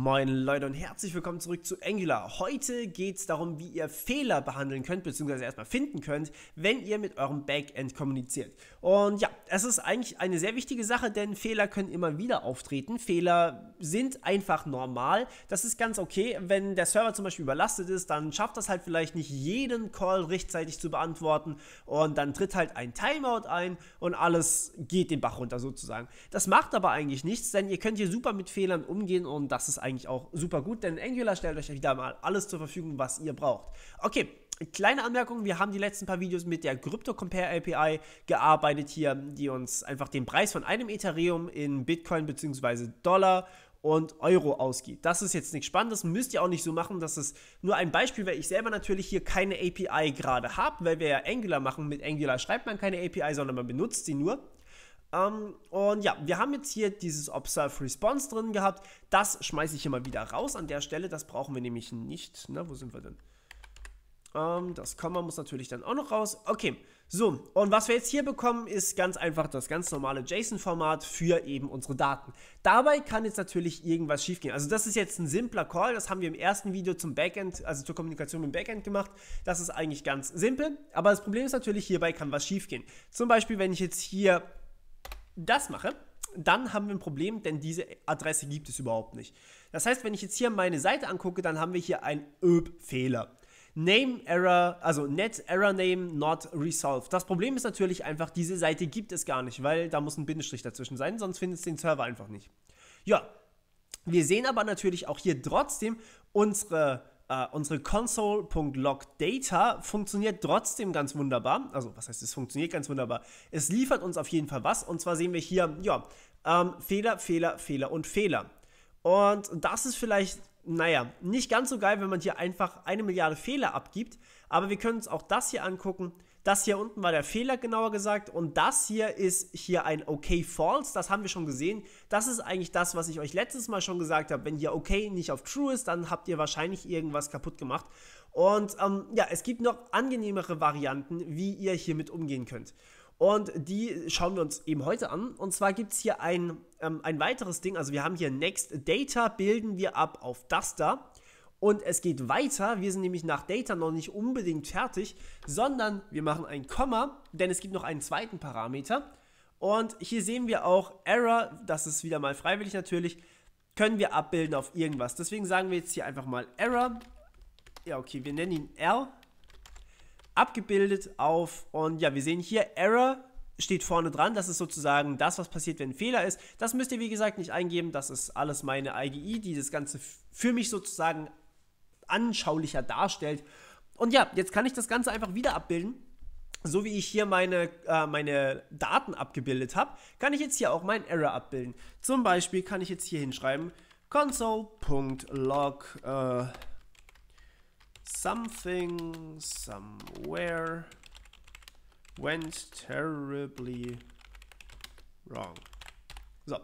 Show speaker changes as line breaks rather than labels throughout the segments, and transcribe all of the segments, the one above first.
Moin Leute und herzlich willkommen zurück zu Angular. Heute geht es darum, wie ihr Fehler behandeln könnt, beziehungsweise erstmal finden könnt, wenn ihr mit eurem Backend kommuniziert. Und ja, es ist eigentlich eine sehr wichtige Sache, denn Fehler können immer wieder auftreten. Fehler sind einfach normal. Das ist ganz okay. Wenn der Server zum Beispiel überlastet ist, dann schafft das halt vielleicht nicht jeden Call rechtzeitig zu beantworten und dann tritt halt ein Timeout ein und alles geht den Bach runter sozusagen. Das macht aber eigentlich nichts, denn ihr könnt hier super mit Fehlern umgehen und das ist eigentlich eigentlich auch super gut, denn Angular stellt euch wieder mal alles zur Verfügung, was ihr braucht. Okay, kleine Anmerkung, wir haben die letzten paar Videos mit der Crypto Compare API gearbeitet hier, die uns einfach den Preis von einem Ethereum in Bitcoin bzw. Dollar und Euro ausgeht. Das ist jetzt nichts Spannendes, müsst ihr auch nicht so machen. Das ist nur ein Beispiel, weil ich selber natürlich hier keine API gerade habe, weil wir ja Angular machen. Mit Angular schreibt man keine API, sondern man benutzt sie nur. Ähm, und ja, wir haben jetzt hier dieses Observe-Response drin gehabt. Das schmeiße ich hier mal wieder raus an der Stelle. Das brauchen wir nämlich nicht. Na, wo sind wir denn? Ähm, das Komma muss natürlich dann auch noch raus. Okay, so. Und was wir jetzt hier bekommen, ist ganz einfach das ganz normale JSON-Format für eben unsere Daten. Dabei kann jetzt natürlich irgendwas schiefgehen. Also das ist jetzt ein simpler Call. Das haben wir im ersten Video zum Backend, also zur Kommunikation mit dem Backend gemacht. Das ist eigentlich ganz simpel. Aber das Problem ist natürlich, hierbei kann was schiefgehen. Zum Beispiel, wenn ich jetzt hier das mache, dann haben wir ein Problem, denn diese Adresse gibt es überhaupt nicht. Das heißt, wenn ich jetzt hier meine Seite angucke, dann haben wir hier einen ÖB-Fehler. Name Error, also Net Error Name not resolved. Das Problem ist natürlich einfach, diese Seite gibt es gar nicht, weil da muss ein Bindestrich dazwischen sein, sonst findet es den Server einfach nicht. Ja, wir sehen aber natürlich auch hier trotzdem unsere äh, unsere console.logdata funktioniert trotzdem ganz wunderbar. Also, was heißt, es funktioniert ganz wunderbar? Es liefert uns auf jeden Fall was. Und zwar sehen wir hier, ja, ähm, Fehler, Fehler, Fehler und Fehler. Und das ist vielleicht, naja, nicht ganz so geil, wenn man hier einfach eine Milliarde Fehler abgibt. Aber wir können uns auch das hier angucken. Das hier unten war der Fehler, genauer gesagt. Und das hier ist hier ein OK False. Das haben wir schon gesehen. Das ist eigentlich das, was ich euch letztes Mal schon gesagt habe. Wenn hier OK nicht auf True ist, dann habt ihr wahrscheinlich irgendwas kaputt gemacht. Und ähm, ja, es gibt noch angenehmere Varianten, wie ihr hiermit umgehen könnt. Und die schauen wir uns eben heute an. Und zwar gibt es hier ein, ähm, ein weiteres Ding. Also wir haben hier Next Data, bilden wir ab auf das da. Und es geht weiter. Wir sind nämlich nach Data noch nicht unbedingt fertig, sondern wir machen ein Komma, denn es gibt noch einen zweiten Parameter. Und hier sehen wir auch Error, das ist wieder mal freiwillig natürlich, können wir abbilden auf irgendwas. Deswegen sagen wir jetzt hier einfach mal Error. Ja, okay, wir nennen ihn R. Abgebildet auf, und ja, wir sehen hier Error steht vorne dran. Das ist sozusagen das, was passiert, wenn ein Fehler ist. Das müsst ihr, wie gesagt, nicht eingeben. Das ist alles meine IGI, die das Ganze für mich sozusagen anschaulicher darstellt. Und ja, jetzt kann ich das Ganze einfach wieder abbilden. So wie ich hier meine, äh, meine Daten abgebildet habe, kann ich jetzt hier auch meinen Error abbilden. Zum Beispiel kann ich jetzt hier hinschreiben console.log äh, something somewhere went terribly wrong. So,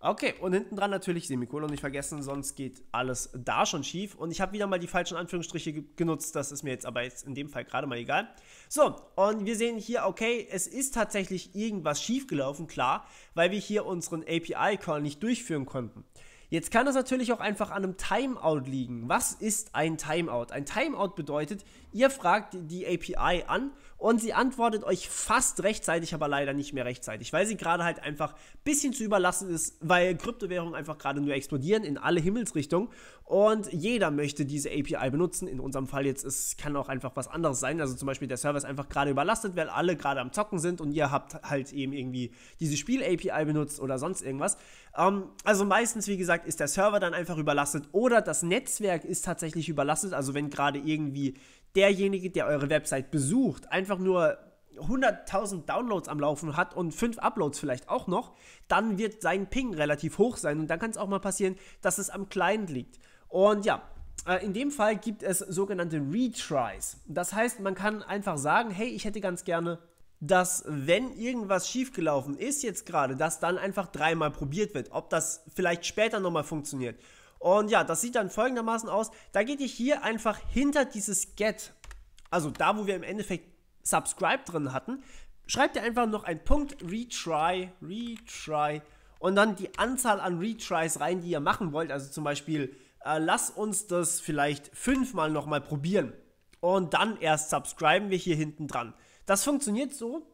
Okay, und hinten dran natürlich Semikolon nicht vergessen, sonst geht alles da schon schief. Und ich habe wieder mal die falschen Anführungsstriche genutzt, das ist mir jetzt aber jetzt in dem Fall gerade mal egal. So, und wir sehen hier, okay, es ist tatsächlich irgendwas schiefgelaufen, klar, weil wir hier unseren API-Call nicht durchführen konnten. Jetzt kann das natürlich auch einfach an einem Timeout liegen. Was ist ein Timeout? Ein Timeout bedeutet, ihr fragt die API an und sie antwortet euch fast rechtzeitig, aber leider nicht mehr rechtzeitig, weil sie gerade halt einfach ein bisschen zu überlassen ist, weil Kryptowährungen einfach gerade nur explodieren in alle Himmelsrichtungen. Und jeder möchte diese API benutzen. In unserem Fall jetzt es kann auch einfach was anderes sein. Also zum Beispiel der Server ist einfach gerade überlastet, weil alle gerade am Zocken sind und ihr habt halt eben irgendwie diese Spiel-API benutzt oder sonst irgendwas. Ähm, also meistens, wie gesagt, ist der Server dann einfach überlastet oder das Netzwerk ist tatsächlich überlastet. Also wenn gerade irgendwie derjenige, der eure Website besucht, einfach nur 100.000 Downloads am Laufen hat und 5 Uploads vielleicht auch noch, dann wird sein Ping relativ hoch sein und dann kann es auch mal passieren, dass es am Client liegt. Und ja, äh, in dem Fall gibt es sogenannte Retries. Das heißt, man kann einfach sagen, hey, ich hätte ganz gerne dass wenn irgendwas schiefgelaufen ist jetzt gerade, dass dann einfach dreimal probiert wird, ob das vielleicht später nochmal funktioniert und ja, das sieht dann folgendermaßen aus. Da geht ihr hier einfach hinter dieses Get, also da, wo wir im Endeffekt Subscribe drin hatten, schreibt ihr einfach noch einen Punkt Retry, Retry und dann die Anzahl an Retries rein, die ihr machen wollt. Also zum Beispiel, äh, lass uns das vielleicht fünfmal nochmal probieren. Und dann erst subscriben wir hier hinten dran. Das funktioniert so,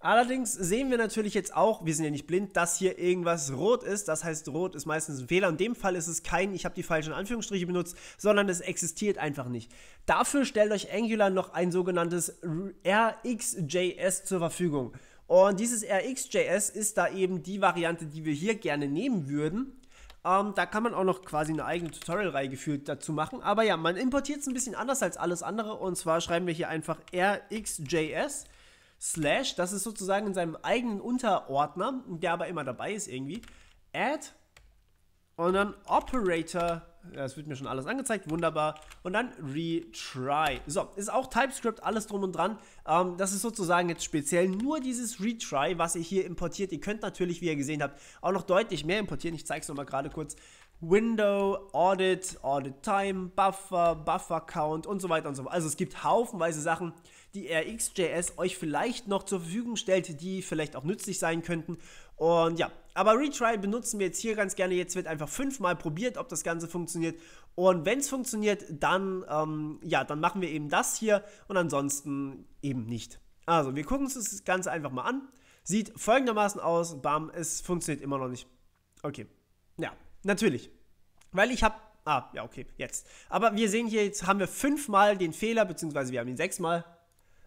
Allerdings sehen wir natürlich jetzt auch, wir sind ja nicht blind, dass hier irgendwas rot ist. Das heißt, rot ist meistens ein Fehler. In dem Fall ist es kein, ich habe die falschen Anführungsstriche benutzt, sondern es existiert einfach nicht. Dafür stellt euch Angular noch ein sogenanntes RxJS zur Verfügung. Und dieses RxJS ist da eben die Variante, die wir hier gerne nehmen würden. Ähm, da kann man auch noch quasi eine eigene Tutorial-Reihe gefühlt dazu machen. Aber ja, man importiert es ein bisschen anders als alles andere. Und zwar schreiben wir hier einfach RxJS slash, das ist sozusagen in seinem eigenen Unterordner, der aber immer dabei ist irgendwie, add und dann Operator, das wird mir schon alles angezeigt, wunderbar, und dann retry. So, ist auch TypeScript, alles drum und dran. Ähm, das ist sozusagen jetzt speziell nur dieses retry, was ihr hier importiert. Ihr könnt natürlich, wie ihr gesehen habt, auch noch deutlich mehr importieren. Ich zeige es nochmal gerade kurz. Window, Audit, Audit Time, Buffer, Buffer Count und so weiter und so fort. Also es gibt haufenweise Sachen, die RxJS euch vielleicht noch zur Verfügung stellt, die vielleicht auch nützlich sein könnten. Und ja, aber Retry benutzen wir jetzt hier ganz gerne. Jetzt wird einfach fünfmal probiert, ob das Ganze funktioniert. Und wenn es funktioniert, dann, ähm, ja, dann machen wir eben das hier und ansonsten eben nicht. Also wir gucken uns das Ganze einfach mal an. Sieht folgendermaßen aus. Bam, es funktioniert immer noch nicht. Okay, ja, Natürlich. Weil ich habe. Ah, ja, okay, jetzt. Aber wir sehen hier, jetzt haben wir fünfmal den Fehler, beziehungsweise wir haben ihn sechsmal.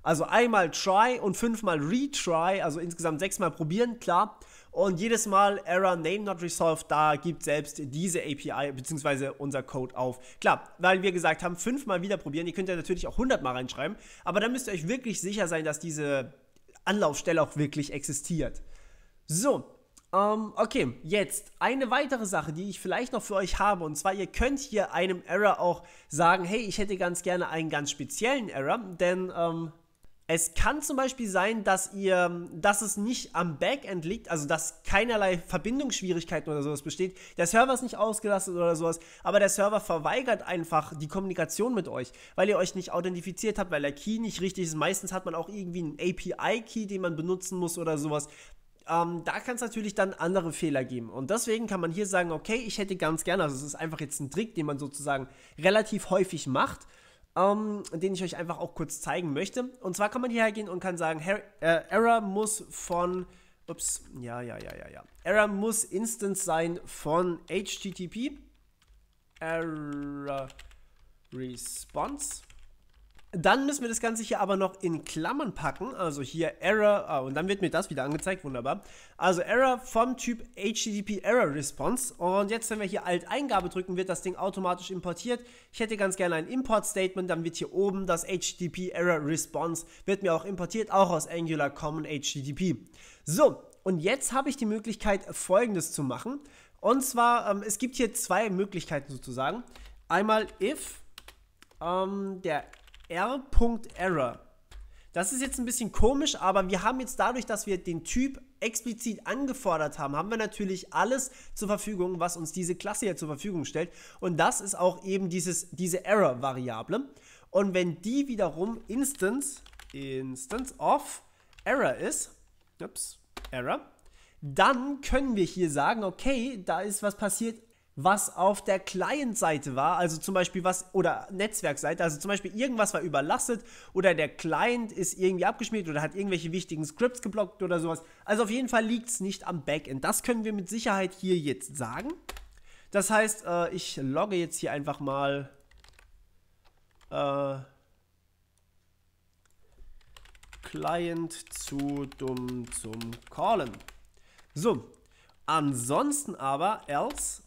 Also einmal try und fünfmal retry, also insgesamt sechsmal probieren, klar. Und jedes Mal Error Name Not Resolved, da gibt selbst diese API beziehungsweise unser Code auf. Klar, weil wir gesagt haben, fünfmal wieder probieren. Ihr könnt ja natürlich auch 100 Mal reinschreiben, aber dann müsst ihr euch wirklich sicher sein, dass diese Anlaufstelle auch wirklich existiert. So, ähm, okay, jetzt eine weitere Sache, die ich vielleicht noch für euch habe. Und zwar, ihr könnt hier einem Error auch sagen, hey, ich hätte ganz gerne einen ganz speziellen Error. Denn ähm, es kann zum Beispiel sein, dass ihr, dass es nicht am Backend liegt, also dass keinerlei Verbindungsschwierigkeiten oder sowas besteht. Der Server ist nicht ausgelastet oder sowas, aber der Server verweigert einfach die Kommunikation mit euch, weil ihr euch nicht authentifiziert habt, weil der Key nicht richtig ist. Meistens hat man auch irgendwie einen API-Key, den man benutzen muss oder sowas ähm, da kann es natürlich dann andere Fehler geben. Und deswegen kann man hier sagen, okay, ich hätte ganz gerne, also es ist einfach jetzt ein Trick, den man sozusagen relativ häufig macht, ähm, den ich euch einfach auch kurz zeigen möchte. Und zwar kann man hierher gehen und kann sagen, Her äh, Error muss von, ups, ja, ja, ja, ja, ja. Error muss Instance sein von HTTP. Error Response dann müssen wir das Ganze hier aber noch in Klammern packen. Also hier Error, ah, und dann wird mir das wieder angezeigt, wunderbar. Also Error vom Typ HTTP Error Response. Und jetzt, wenn wir hier Alt-Eingabe drücken, wird das Ding automatisch importiert. Ich hätte ganz gerne ein Import-Statement, dann wird hier oben das HTTP Error Response, wird mir auch importiert, auch aus Angular Common HTTP. So, und jetzt habe ich die Möglichkeit, folgendes zu machen. Und zwar, ähm, es gibt hier zwei Möglichkeiten sozusagen. Einmal if ähm, der R.Error. Das ist jetzt ein bisschen komisch, aber wir haben jetzt dadurch, dass wir den Typ explizit angefordert haben, haben wir natürlich alles zur Verfügung, was uns diese Klasse ja zur Verfügung stellt. Und das ist auch eben dieses, diese Error-Variable. Und wenn die wiederum Instance, Instance of Error ist, ups, Error, dann können wir hier sagen, okay, da ist was passiert was auf der Client-Seite war, also zum Beispiel was, oder Netzwerkseite, also zum Beispiel irgendwas war überlastet oder der Client ist irgendwie abgeschmiert oder hat irgendwelche wichtigen Scripts geblockt oder sowas. Also auf jeden Fall liegt es nicht am Backend. Das können wir mit Sicherheit hier jetzt sagen. Das heißt, äh, ich logge jetzt hier einfach mal äh, Client zu dumm zum Callen. So, ansonsten aber else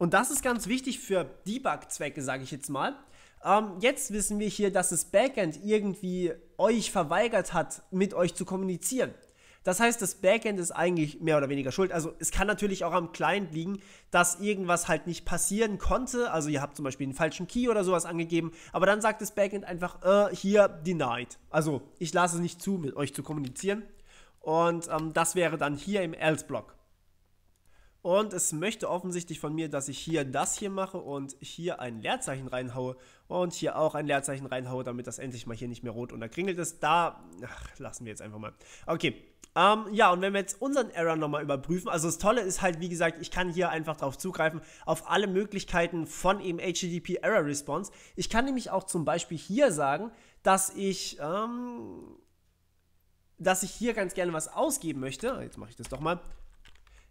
und das ist ganz wichtig für Debug-Zwecke, sage ich jetzt mal. Ähm, jetzt wissen wir hier, dass das Backend irgendwie euch verweigert hat, mit euch zu kommunizieren. Das heißt, das Backend ist eigentlich mehr oder weniger schuld. Also es kann natürlich auch am Client liegen, dass irgendwas halt nicht passieren konnte. Also ihr habt zum Beispiel einen falschen Key oder sowas angegeben, aber dann sagt das Backend einfach, äh, hier denied. Also ich lasse es nicht zu, mit euch zu kommunizieren. Und ähm, das wäre dann hier im Else-Block. Und es möchte offensichtlich von mir, dass ich hier das hier mache und hier ein Leerzeichen reinhaue und hier auch ein Leerzeichen reinhaue, damit das endlich mal hier nicht mehr rot unterkringelt ist. Da ach, lassen wir jetzt einfach mal. Okay, ähm, ja, und wenn wir jetzt unseren Error nochmal überprüfen, also das Tolle ist halt, wie gesagt, ich kann hier einfach drauf zugreifen, auf alle Möglichkeiten von eben HTTP Error Response. Ich kann nämlich auch zum Beispiel hier sagen, dass ich, ähm, dass ich hier ganz gerne was ausgeben möchte. Jetzt mache ich das doch mal.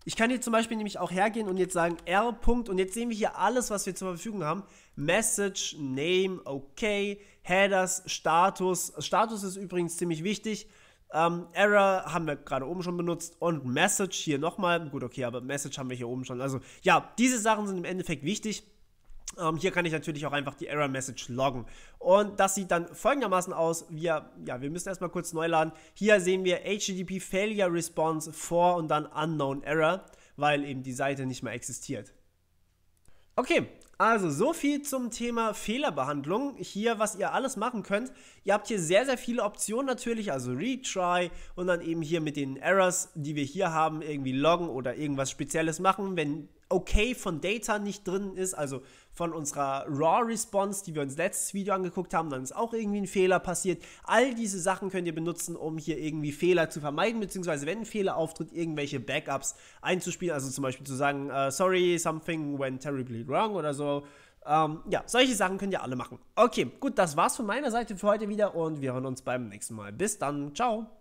Ich kann hier zum Beispiel nämlich auch hergehen und jetzt sagen R. und jetzt sehen wir hier alles, was wir zur Verfügung haben. Message, Name, OK, Headers, Status. Status ist übrigens ziemlich wichtig. Ähm, Error haben wir gerade oben schon benutzt und Message hier nochmal. Gut, okay, aber Message haben wir hier oben schon. Also ja, diese Sachen sind im Endeffekt wichtig. Ähm, hier kann ich natürlich auch einfach die Error Message loggen. Und das sieht dann folgendermaßen aus. Wir, ja, wir müssen erstmal kurz neu laden. Hier sehen wir HTTP Failure Response vor und dann Unknown Error, weil eben die Seite nicht mehr existiert. Okay, also so viel zum Thema Fehlerbehandlung. Hier, was ihr alles machen könnt. Ihr habt hier sehr, sehr viele Optionen natürlich, also Retry und dann eben hier mit den Errors, die wir hier haben, irgendwie loggen oder irgendwas Spezielles machen, wenn okay von Data nicht drin ist, also von unserer Raw-Response, die wir uns letztes Video angeguckt haben, dann ist auch irgendwie ein Fehler passiert. All diese Sachen könnt ihr benutzen, um hier irgendwie Fehler zu vermeiden, beziehungsweise wenn ein Fehler auftritt, irgendwelche Backups einzuspielen. Also zum Beispiel zu sagen, uh, sorry, something went terribly wrong oder so. Ähm, ja, solche Sachen könnt ihr alle machen. Okay, gut, das war's von meiner Seite für heute wieder und wir hören uns beim nächsten Mal. Bis dann, ciao.